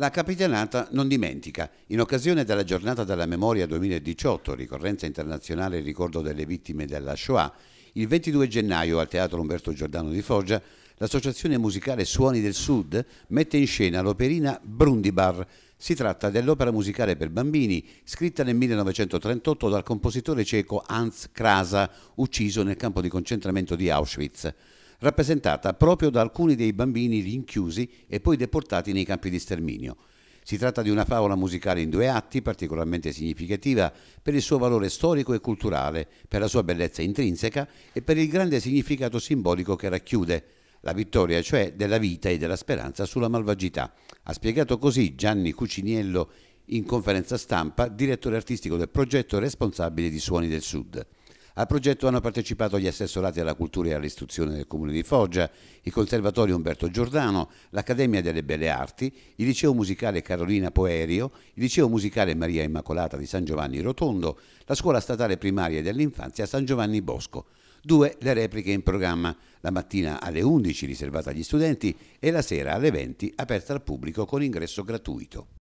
La Capitanata non dimentica. In occasione della giornata della memoria 2018, ricorrenza internazionale in ricordo delle vittime della Shoah, il 22 gennaio al Teatro Umberto Giordano di Foggia, l'associazione musicale Suoni del Sud mette in scena l'operina Brundibar. Si tratta dell'opera musicale per bambini, scritta nel 1938 dal compositore ceco Hans Krasa, ucciso nel campo di concentramento di Auschwitz rappresentata proprio da alcuni dei bambini rinchiusi e poi deportati nei campi di sterminio. Si tratta di una favola musicale in due atti particolarmente significativa per il suo valore storico e culturale, per la sua bellezza intrinseca e per il grande significato simbolico che racchiude, la vittoria cioè della vita e della speranza sulla malvagità. Ha spiegato così Gianni Cuciniello in conferenza stampa, direttore artistico del progetto responsabile di Suoni del Sud. Al progetto hanno partecipato gli assessorati alla cultura e all'istruzione del Comune di Foggia, il Conservatorio Umberto Giordano, l'Accademia delle Belle Arti, il Liceo Musicale Carolina Poerio, il Liceo Musicale Maria Immacolata di San Giovanni Rotondo, la Scuola Statale Primaria dell'Infanzia San Giovanni Bosco. Due le repliche in programma, la mattina alle 11 riservata agli studenti e la sera alle 20 aperta al pubblico con ingresso gratuito.